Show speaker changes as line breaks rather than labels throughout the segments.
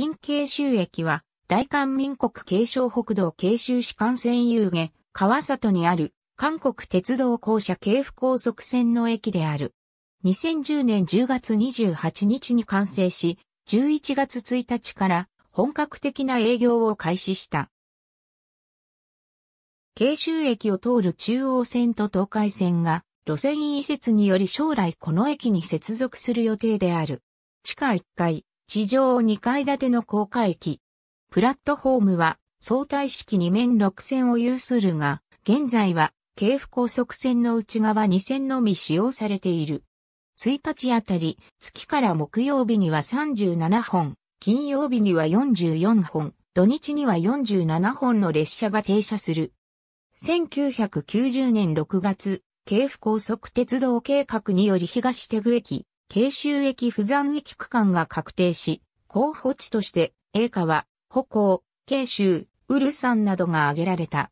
新慶州駅は、大韓民国継承北道慶州市幹線遊下、川里にある、韓国鉄道公社京府高速線の駅である。2010年10月28日に完成し、11月1日から本格的な営業を開始した。慶州駅を通る中央線と東海線が路線移設により将来この駅に接続する予定である。地下1階、地上2階建ての高架駅。プラットフォームは相対式2面6線を有するが、現在は京府高速線の内側2線のみ使用されている。1日あたり、月から木曜日には37本、金曜日には44本、土日には47本の列車が停車する。1990年6月、京府高速鉄道計画により東手具駅、慶州駅不山駅区間が確定し、候補地として、栄華は、歩行、慶州、ウルサンなどが挙げられた。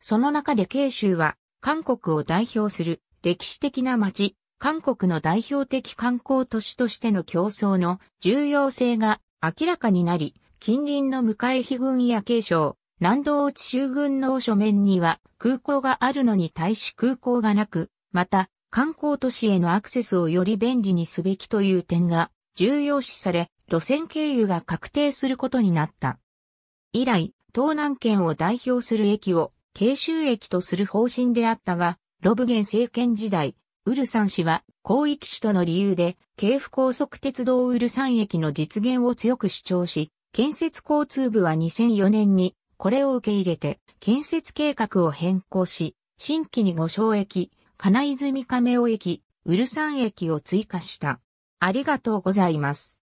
その中で慶州は、韓国を代表する歴史的な町、韓国の代表的観光都市としての競争の重要性が明らかになり、近隣の向井比郡や慶省、南道内州郡の書面には空港があるのに対し空港がなく、また観光都市へのアクセスをより便利にすべきという点が重要視され、路線経由が確定することになった。以来、東南圏を代表する駅を慶州駅とする方針であったが、ロブゲン政権時代、ウルサン氏は広域市との理由で、京府高速鉄道ウルサン駅の実現を強く主張し、建設交通部は2004年にこれを受け入れて建設計画を変更し、新規にご省駅、金泉亀尾駅、ウルサン駅を追加した。ありがとうございます。